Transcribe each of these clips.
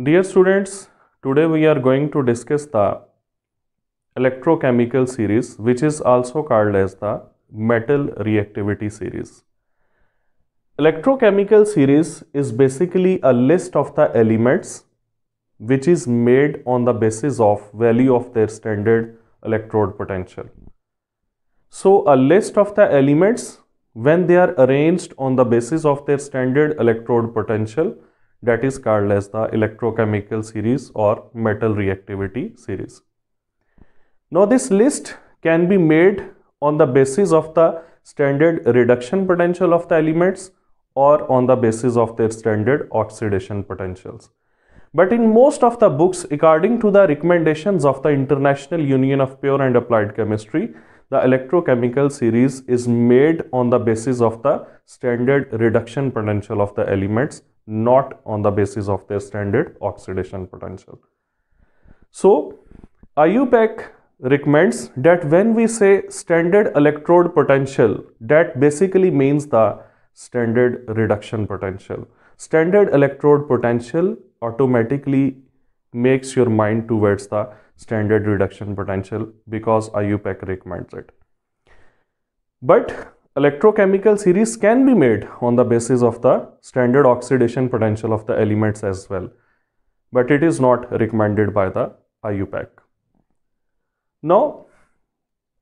Dear students, today we are going to discuss the electrochemical series which is also called as the metal reactivity series. Electrochemical series is basically a list of the elements which is made on the basis of value of their standard electrode potential. So a list of the elements when they are arranged on the basis of their standard electrode potential that is called as the electrochemical series or metal reactivity series. Now this list can be made on the basis of the standard reduction potential of the elements or on the basis of their standard oxidation potentials. But in most of the books, according to the recommendations of the International Union of Pure and Applied Chemistry, the electrochemical series is made on the basis of the standard reduction potential of the elements not on the basis of their standard oxidation potential. So, IUPAC recommends that when we say standard electrode potential, that basically means the standard reduction potential. Standard electrode potential automatically makes your mind towards the standard reduction potential because IUPAC recommends it. But electrochemical series can be made on the basis of the standard oxidation potential of the elements as well. But it is not recommended by the IUPAC. Now,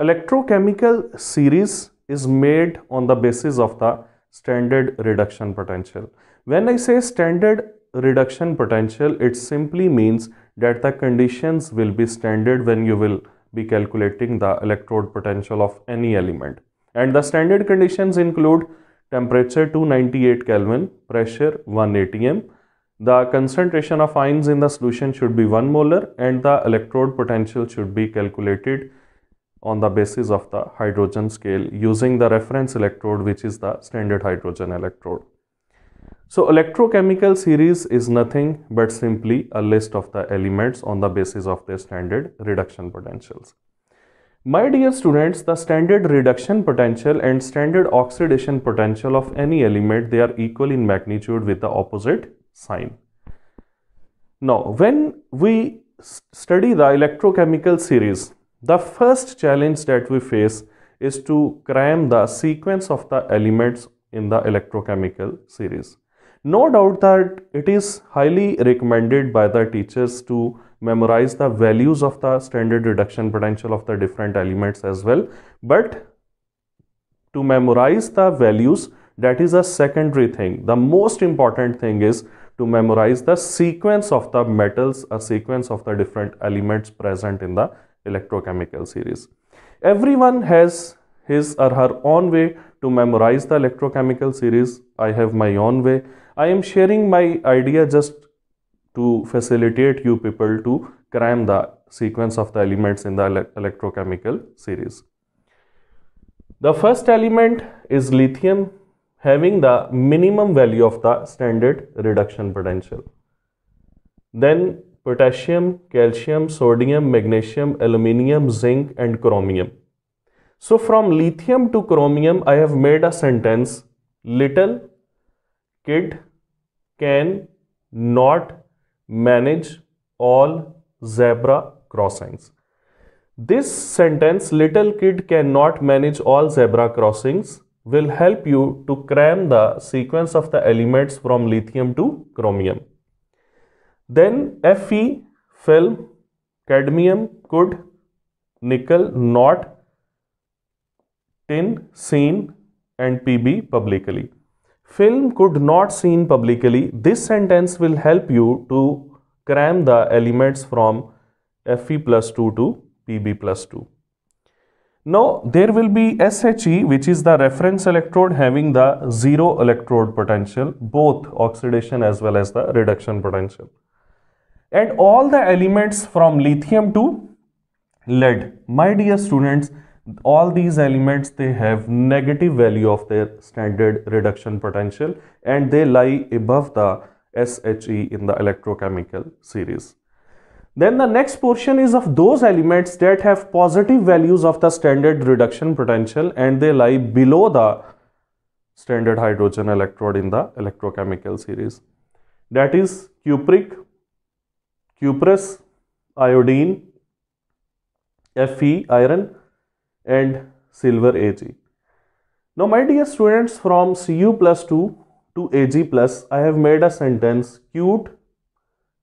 electrochemical series is made on the basis of the standard reduction potential. When I say standard reduction potential, it simply means that the conditions will be standard when you will be calculating the electrode potential of any element. And the standard conditions include temperature 298 Kelvin, pressure 1 atm. The concentration of ions in the solution should be 1 molar and the electrode potential should be calculated on the basis of the hydrogen scale using the reference electrode which is the standard hydrogen electrode. So electrochemical series is nothing but simply a list of the elements on the basis of their standard reduction potentials. My dear students, the standard reduction potential and standard oxidation potential of any element, they are equal in magnitude with the opposite sign. Now, when we study the electrochemical series, the first challenge that we face is to cram the sequence of the elements in the electrochemical series. No doubt that it is highly recommended by the teachers to memorize the values of the standard reduction potential of the different elements as well. But to memorize the values, that is a secondary thing. The most important thing is to memorize the sequence of the metals a sequence of the different elements present in the electrochemical series. Everyone has his or her own way to memorize the electrochemical series. I have my own way. I am sharing my idea just to facilitate you people to cram the sequence of the elements in the electrochemical series. The first element is lithium having the minimum value of the standard reduction potential. Then potassium, calcium, sodium, magnesium, aluminium, zinc and chromium. So from lithium to chromium I have made a sentence little kid can not manage all zebra crossings. This sentence, little kid cannot manage all zebra crossings, will help you to cram the sequence of the elements from lithium to chromium. Then Fe, film, cadmium, could, nickel, not, tin, seen and Pb publicly. Film could not seen publicly. This sentence will help you to cram the elements from Fe plus 2 to Pb plus 2. Now there will be SHE which is the reference electrode having the zero electrode potential both oxidation as well as the reduction potential. And all the elements from lithium to lead. My dear students all these elements they have negative value of their standard reduction potential and they lie above the SHE in the electrochemical series. Then the next portion is of those elements that have positive values of the standard reduction potential and they lie below the standard hydrogen electrode in the electrochemical series. That is cupric, cuprous, iodine, Fe, iron, and silver Ag. Now my dear students from Cu plus 2 to Ag plus I have made a sentence cute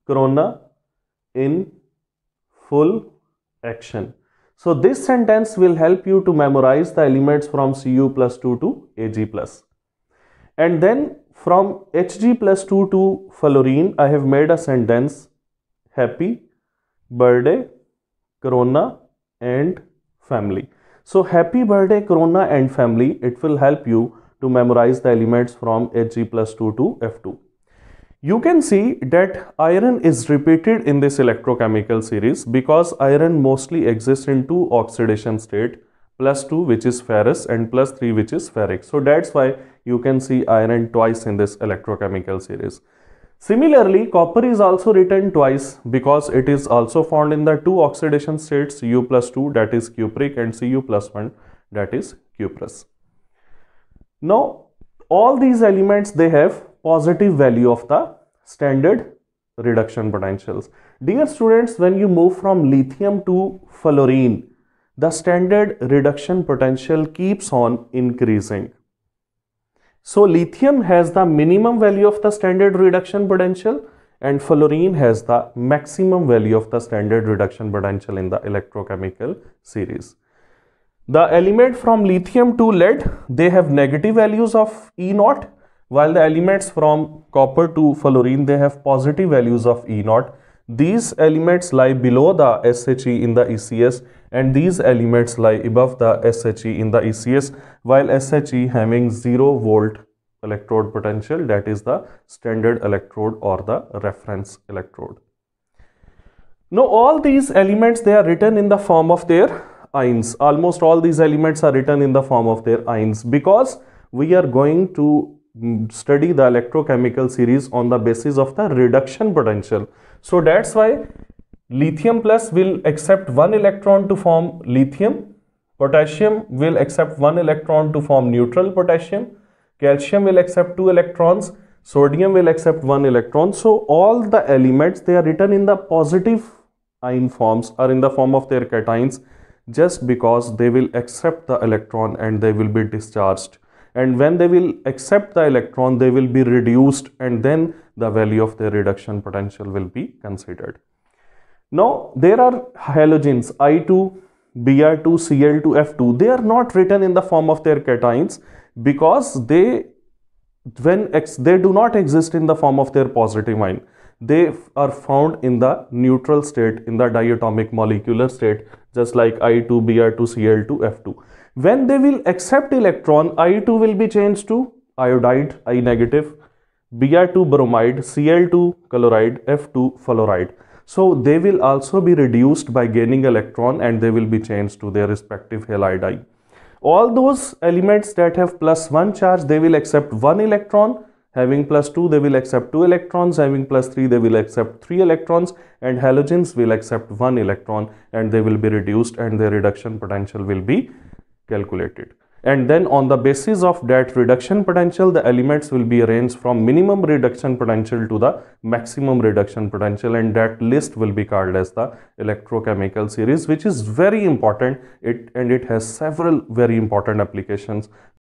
corona in full action. So this sentence will help you to memorize the elements from Cu plus 2 to Ag plus. And then from Hg plus 2 to fluorine I have made a sentence happy birthday corona and family. So happy birthday Corona and family. It will help you to memorize the elements from Hg plus 2 to F2. You can see that iron is repeated in this electrochemical series because iron mostly exists in two oxidation state plus 2 which is ferrous and plus 3 which is ferric. So that's why you can see iron twice in this electrochemical series. Similarly, copper is also written twice because it is also found in the two oxidation states U plus 2 that is cupric and Cu plus 1 that is cuprous. Now, all these elements they have positive value of the standard reduction potentials. Dear students, when you move from lithium to fluorine, the standard reduction potential keeps on increasing. So lithium has the minimum value of the standard reduction potential and fluorine has the maximum value of the standard reduction potential in the electrochemical series. The element from lithium to lead, they have negative values of E naught, while the elements from copper to fluorine, they have positive values of E naught. These elements lie below the SHE in the ECS and these elements lie above the SHE in the ECS while SHE having 0 volt electrode potential that is the standard electrode or the reference electrode. Now all these elements they are written in the form of their ions almost all these elements are written in the form of their ions because we are going to mm, study the electrochemical series on the basis of the reduction potential. So that's why lithium plus will accept one electron to form lithium potassium will accept one electron to form neutral potassium calcium will accept two electrons sodium will accept one electron so all the elements they are written in the positive ion forms are in the form of their cations just because they will accept the electron and they will be discharged and when they will accept the electron they will be reduced and then the value of their reduction potential will be considered now there are halogens I2, Br2, Cl2, F2. They are not written in the form of their cations because they when they do not exist in the form of their positive ion. They are found in the neutral state in the diatomic molecular state just like I2, Br2, Cl2, F2. When they will accept electron, I2 will be changed to iodide, I negative, Br2 bromide, Cl2 chloride, F2 fluoride. So they will also be reduced by gaining electron and they will be changed to their respective halide. All those elements that have plus 1 charge, they will accept 1 electron. Having plus 2, they will accept 2 electrons. Having plus 3, they will accept 3 electrons. And halogens will accept 1 electron and they will be reduced and their reduction potential will be calculated and then on the basis of that reduction potential the elements will be arranged from minimum reduction potential to the maximum reduction potential and that list will be called as the electrochemical series which is very important it and it has several very important applications